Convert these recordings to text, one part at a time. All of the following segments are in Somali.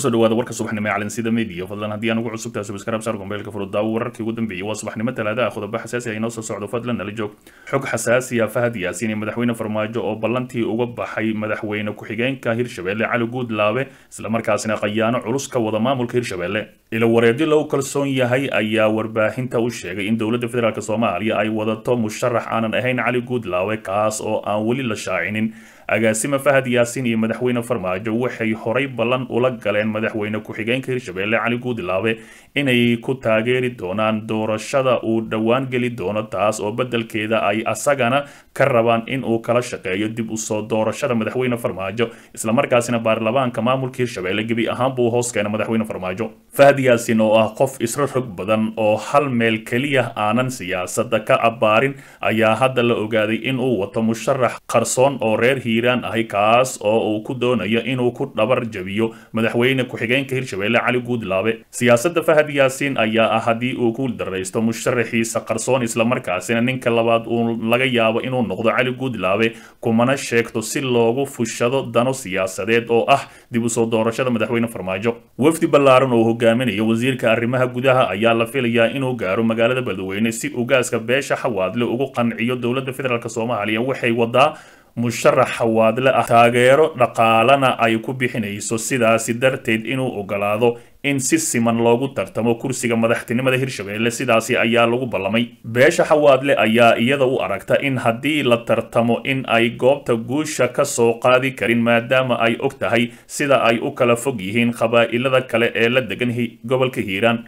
kusoo dhawaada warka subaxnimo ee calansida midiya fadlan haddii aan ugu cusub tahay subscribe saar gombeelka furudaawo wararkii ugu dambeeyey waa subaxnimo talaada ah qodobbo xasaasi ah inoo soo socdo fadlan nala joog xog xasaasiya ah fahad yaasiin iyo madaxweyne farmaajo oo ballantii uga baxay madaxweyne ku-xigeenka hirshabeelle cali guudlaabe islamarkaasina khayaano culus ka wada maamulka hirshabeelle ilo wareedyo lagu kalsoon yahay ayaa warbaahinta u sheegay in dowladda federaalk soomaaliya ay wadato musharax aanan ahayn cali guudlaabe kaas oo aan weli la shaacinin agaasime fahad yaasin iyo madaxweyne farmaajo waxay horay ballan ula galeen madaxweyne ku-xigeenka hirshabeelle cali guudilaabe inay ku taageeri doonaan doorashada uu dhowaan geli doono taas oo bedelkeeda ay asagana ka rabaan inuu kala shaqeeyo dib usoo doorashada madaxweyne farmaajo islamarkaasina baarlamaanka maamulka hirshabeelle gebi ahaan buu hoos keena madaxweyne farmaajo fahad yaasiin oo ah qof isra rog badan oo hal meel keliya aanan siyaasada ka abaarin ayaa hadda la ogaaday inuu wato musharax qarsoon oo reer hiy hiiraan ahay kaas oo uu ku doonayo inuu ku dhabar jabiyo madaxweyne ku-xigeenka hirshabeelle cali guudlaabe siyaasada fahad yaasiin ayaa ah haddii uu ku daraysto musharaxiisa qarsoon islamarkaasina ninka labaad uu laga yaabo inuu noqdo cali guudlaabe kumana sheegto si loogu fushado dano siyaasadeed oo ah dib usoo doorashada madaxweyne farmaajo wafdi ballaaran oo hogaaminayo wasiirka arrimaha gudaha ayaa la filayaa inuu gaaro magaalada beledweyne si ugaaska beesha xawaadle ugu qanciyo dowlada federaalk soomaaliya waxay wadaa musharaxa waadle ah taageero dhaqaalana ay ku bixinayso sidaasi darteed inuu ogolaado in si siman loogu tartamo kursiga madaxtinimada hirshabeelle sidaasi ayaa lagu ballamay beesha xawaadle ayaa iyada u aragta in haddii la tartamo in ay goobta guusha ka soo qaadi karin maadaama ay og tahay sida ay u kala fog yihiin qabaa'ilada kale ee la degan gobolka hiiraan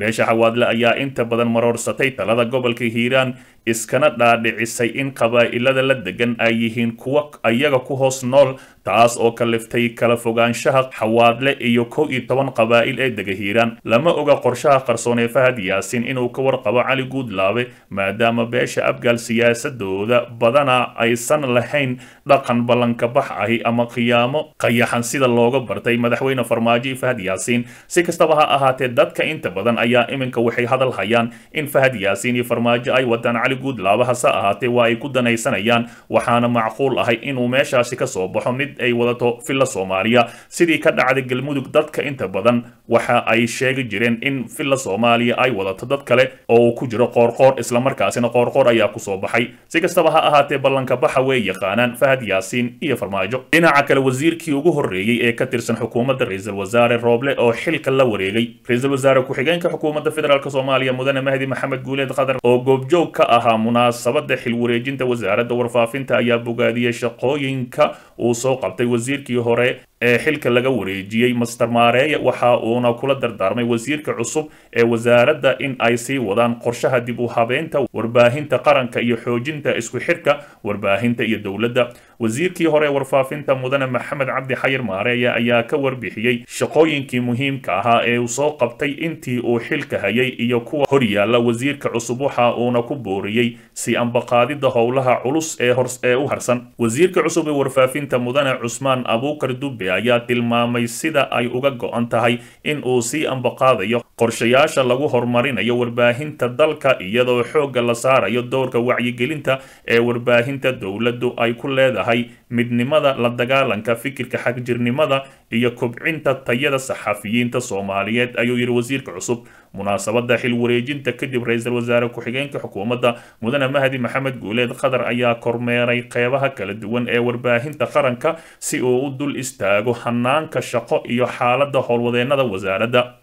beesha xawaadle ayaa inta badan maroorsatay talada gobolka hiiraan iskana dhaadhicisay in qabaa'ilada la degan ay yihiin kuwa ayaga ku hoos nool taas oo kaliftay kala fogaanshaha xawaadle iyo kow iyo toban qabaa'il ee dega hiiraan lama oga qorshaha qarsoon ee fahad yaasin inuu ka warqabo cali guudlaabe maadaama beesha abgaal siyaasadooda badana aysan lahayn dhaqan ballanka bax ahi ama khiyaamo qayaxan sida looga bartay madaxweyne farmaajo iyo fahad yaasiin si kastaba ha ahaatee dadka inta badan ayaa iminka waxay hadal hayaan in fahad yaasiin iyo farmaajo ay wadaan guud laaba hase ahaatee waa ay ku danaysanayaan waxaana macquul ahay inuu meeshaasi ka soo baxo mid ay wadato filla soomaaliya sidii ka dhacday galmudug dadka inta badan waxa ay sheegi jireen in filla soomaaliya ay wadato dad kale oo uu ku jiro qoorqoor isla markaasina qoorqoor ayaa kusoo baxay si kastaba ha ahaatee ballanka baxa way yaqaanaan fahad yaasiin iyo farmaajo dhinaca kale wasiirkii ugu horeeyey ee ka tirsan xukuumadda ra-iisul wasaare rooble oo xilka la wareegay ra-iisul wasaare ku-xigeenka xukuumadda federaalk soomaaliya mudane mahdi maxamed guuleed qadar oo goobjoog ka ah ahaa munaasabada xil wareejinta wasaaradda warfaafinta ayaa bogaadiyey shaqooyinka uu soo qabtay wasiirkii hore ee xilka laga wareejiyey master maareeye waxa uuna kula dardaarmay wasiirka cusub ee wasaaradda in ay sii wadaan qorshaha dib u habeynta warbaahinta qaranka iyo xoojinta isku xirka warbaahinta iyo dowladda wasiirkii hore warfaafinta mudane maxamed cabdi xayir maareeye ayaa ka warbixiyey shaqooyinkii muhiimka ahaa ee uu soo qabtay intii uu xilka hayay iyo kuwa hor yaalla wasiirka cusub waxa uuna ku booriyey si ambaqaadidda howlaha culus ee u harsan wasiirka cusub ee warfaafinta mudane cusmaan abuukar dube ayaa tilmaamay sida ay uga go-an tahay in uu sii ambaqaadayo qorshayaasha lagu horumarinayo warbaahinta dalka iyadoo xoogga la saarayo dowrka wacyigelinta ee warbaahinta dowladdu ay ku leedahay midnimada la dagaalanka fikirka xagjirnimada iyo kobcinta tayada saxafiyiinta soomaaliyeed ayuu yidhi wasiirka cusub munaasabada xil wareejinta kadib ra-iisul wasaare ku-xigeenka xukuumadda mudane mahdi maxamed guuleed qatar ayaa kormeeray qeybaha kala duwan ee warbaahinta qaranka si uu u dul istaago hanaanka shaqo iyo xaaladda howlwadeennada wasaaradda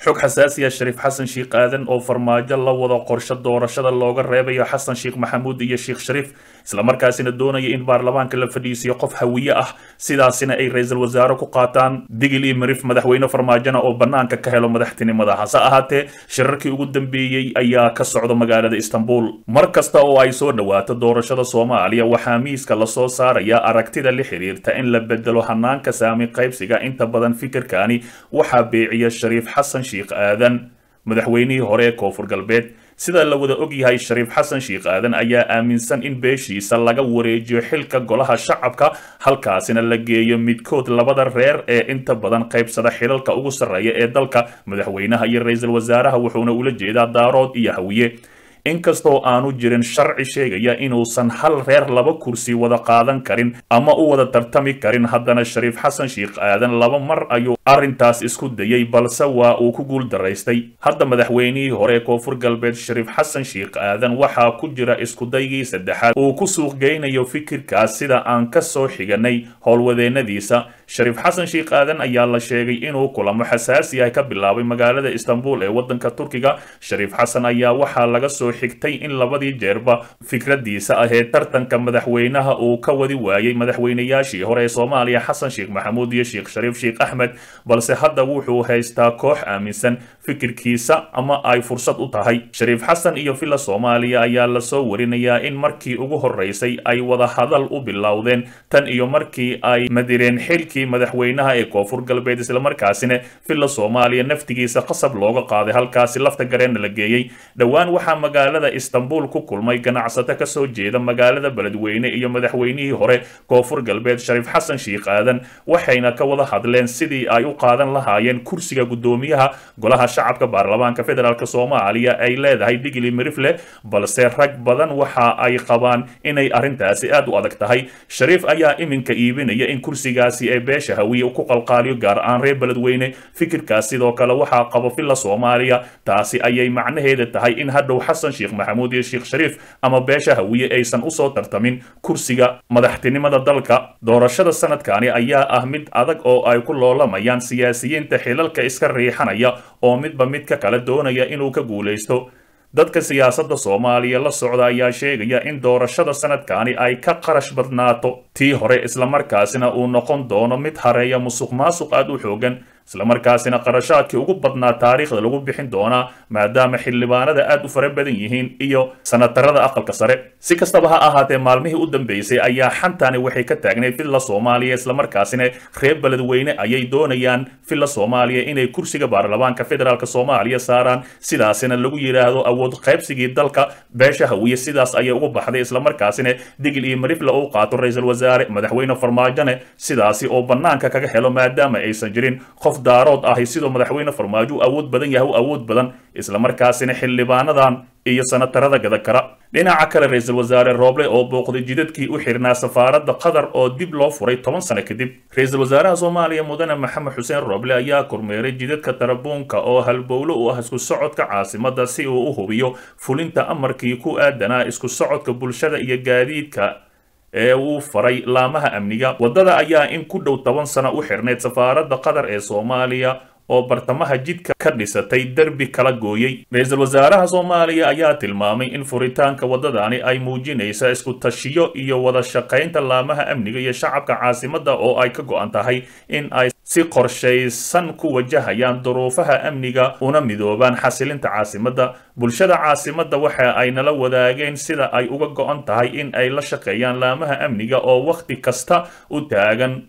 xog xasaasiya shariif xasan sheikh aadan oo farmaajo la wado qorsho doorashada looga reebayo xasan sheikh maxamuud iyo sheikh shariif islamarkaasina doonaya in baarlamaanka la fadhiisiyo qof hawiye ah sidaasina ay ra-iisul wasaare ku qaataan digil iyo marif madaxweyne farmaajana oo bannaanka ka helo madaxtinimada hase ahaatee shirarkii ugu dambeeyey ayaa ka socda magaalada istanbul mar kasta oo ay soo dhowaato doorashada soomaaliya waxaa miiska lasoo saaraya aragtida la xiriirta in la bedelo hanaanka saami qaybsiga inta badan fikirkaani waxaa beeciya shariif xasan sheikh aadan madaxweynihii hore ee koonfur galbeed sida la wada ogyahay shariif xasan sheikh aadan ayaa aaminsan in beeshiisa laga wareejiyo xilka golaha shacabka halkaasina la geeyo midkood labada reer ee inta badan qaybsada xilalka ugu sarreeya ee dalka madaxweynaha iyo ra-iisul wasaaraha wuxuuna ula jeedaa daarood iyo hawiye inkastoo aanu jirin sharci sheegaya inuusan hal reer laba kursi wada qaadan karin ama u wada tartami karin haddana shariif xasan sheikh aadan laba mar ayuu arrintaas isku dayey balse waa uu ku guul daraystay hadda madaxweynihii hore koonfur galbeed shariif xasan sheikh aadan waxaa ku jira iskudaygii saddexaad uu ku suuq geynayo fikirkaas sida aan ka soo xiganay howlwadeennadiisa shariif xasan sheikh aadan ayaa la sheegay inuu kulamo xasaasi ah ka bilaabay magaalada istanbul ee wadanka turkiga shariif xasan ayaa waxaa laga soo xigtay in labadii jeerba fikradiisa ah tartanka madaxweynaha uu ka wadi waayey madaxweynayaashii hore ee soomaaliya xasan sheekh maxamuud iyo sheekh shariif sheikh axmed balse hadda wuxuu haystaa koox aaminsan fikirkiisa ama ay fursad u tahay shariif xasan iyo villa soomaaliya ayaa lasoo warinayaa in markii ugu horeysay ay wadahadal u bilowdeen tan iyo markii ay madireen xilki doorkii madaxweynaha ee koonfur galbeed islamarkaasina filla soomaaliya naftigiisa qasab looga qaaday halkaasi lafta gareenna la geeyey dhowaan waxaa magaalada istanbul ku kulmay ganacsato kasoo jeeda magaalada beledweyne iyo madaxweynihii hore koonfur galbeed shariif xasan sheikh aadan waxayna ka wada hadleen sidii ay u qaadan lahaayeen kursiga guddoomiyaha golaha shacabka baarlamaanka federaalk soomaaliya ay leedahay digli mirifle balse rag badan waxa ay qabaan inay arrintaasi aad u adag tahay shariif ayaa iminka iibinaya in kursigaasi ay beesha hawiye u ku qalqaaliyo gaar ahaan reer beledweyne fikirkaas sidoo kale waxaa qabo filla soomaaliya taasi ayay macnaheeda tahay in hadhow xasan sheekh maxamuud iyo sheekh shariif ama beesha hawiye aysan usoo tartamin kursiga madaxtinimada dalka doorashada sanadkani ayaa ah mid adag oo ay ku loolamayaan siyaasiyiinta xilalka iska riixanaya oo midba midka kale doonaya inuu ka guulaysto dadka siyaasadda soomaaliya la socda ayaa sheegaya in doorashada sanadkani ay ka qarash badnaato tii hore islamarkaasina uu noqon doono mid hareeya musuq maasuq aad u xooggan isla markaasina qarashaadkii ugu badnaa taariikhda lagu bixin doonaa maadaama xildhibaanada aad u fara badan yihiin iyo sanatarada aqalka sare si kastaba ha ahaatee maalmihii u dambeysay ayaa xantani waxay ka taagneyd fidla soomaaliya islamarkaasina reer beledweyne ayay doonayaan fidla soomaaliya inay kursiga baarlamaanka federaalk soomaaliya saaraan sidaasina lagu yidhaahdo awood qaybsigii dalka beesha hawiye sidaas ayay ugu baxday islamarkaasina digil iyo marifla uu qaato ra-iisul wasaare madaxweyne farmaajone sidaasi oo bannaanka kaga helo maadaama aysan jirin qof qof daarood ahi sidoo madaxweyne farmaajo u awood badan yahay u awood badan islamarkaasina xildhibaanadan iyo sanatarada gada kara dhinaca kale ra-iisul wasaare rooble oo booqday jidadkii u xirnaa safaaradda qatar oo dib loo furay toban sano kadib ra-iisul wasaaraha soomaaliya mudane maxamed xuseen rooble ayaa kormeeray jidadka tarabuunka oo halbowlo u ah isku socodka caasimadda si uu u hubiyo fulinta amarkii ku aadanaa isku socodka bulshada iyo gaadiidka ee uu faray laamaha amniga waddada ayaa in ku dhow toban sano u xirnayd safaaradda qatar ee soomaaliya oo bartamaha jidka ka dhisatay derbi kala gooyey ra-iisul wasaaraha soomaaliya ayaa tilmaamay in furitaanka waddadani ay muujinaysa isku-tashiyo iyo wada shaqaynta laamaha amniga iyo shacabka caasimadda oo ay ka go-an tahay in ay si qorshaysan ku wajahayaan duruufaha amniga una midoobaan xasilinta caasimadda bulshada caasimadda waxa ay nala wadaageen sida ay uga go-an tahay in ay la shaqeeyaan laamaha amniga oo wakhti kasta u taagan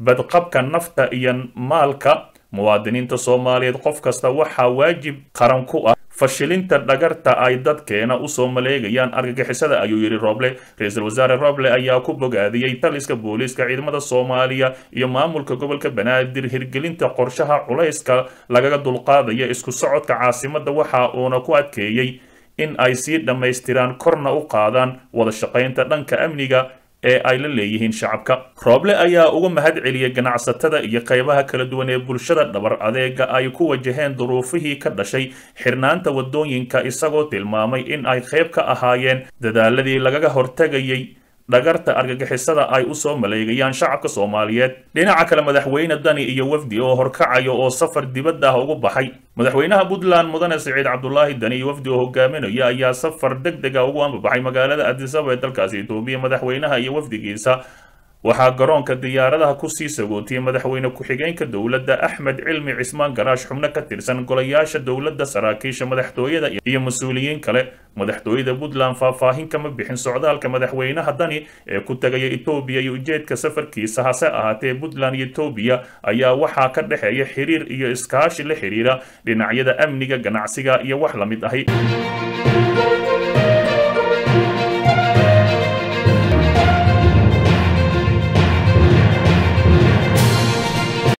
badqabka nafta iyo maalka muwaadiniinta soomaaliyeed qof kasta waxaa waajib qaran ku ah fashilinta dhagarta ay dadkeena usoo maleegayaan argagixisada ayuu yidhi roble ra-iisul wasaare roble ayaa ku bogaadiyey taliska booliiska ciidamada soomaaliya iyo maamulka gobolka banaadir hirgelinta qorshaha culayska lagaga dulqaadayo isku socodka caasimada waxa uuna ku adkeeyey in ay sii dhammaystiraan korna u qaadaan wada shaqaynta dhanka amniga ee ay la leeyihiin shacabka rooble ayaa uga mahad celiyey ganacsatada iyo qaybaha kala duwan ee bulshada dhabar adeega ay ku wajaheen duruufihii ka dhashay xirnaanta waddooyinka isagoo tilmaamay in ay qayb ka ahaayeen dadaaladii lagaga hortegayey dhagarta argagixisada ay u soo maleegayaan shacabka soomaaliyeed dhinaca kale madaxweyne dani iyo wafdi oo horkacaya oo safar dibadda ah ugu baxay madaxweynaha puntland mudane siciid cabdulaahi dani iyo wafdi oo hogaaminaya ayaa safar deg deg ah ugu ambabaxay magaalada adisaba ee dalkaasi etoobiya madaxweynaha iyo wafdigiisa waxaa garoonka diyaaradaha kusii sagootiyey madaxweyne ku-xigeenka dowladda axmed cilmi cismaan garaash xubno ka tirsan golayaasha dowladda saraakiisha madaxtooyada iyo mas-uuliyiin kale madaxtooyada puntland faahfaahin kama bixin socdaalka madaxweynaha dani ee ku tegaya etoobiya iyo ujeedka safarkiisa hase ahaatee puntland iyo etoobiya ayaa waxaa ka dhexeeya xiriir iyo iskaashi la xiriira dhinacyada amniga ganacsiga iyo wax la mid ahi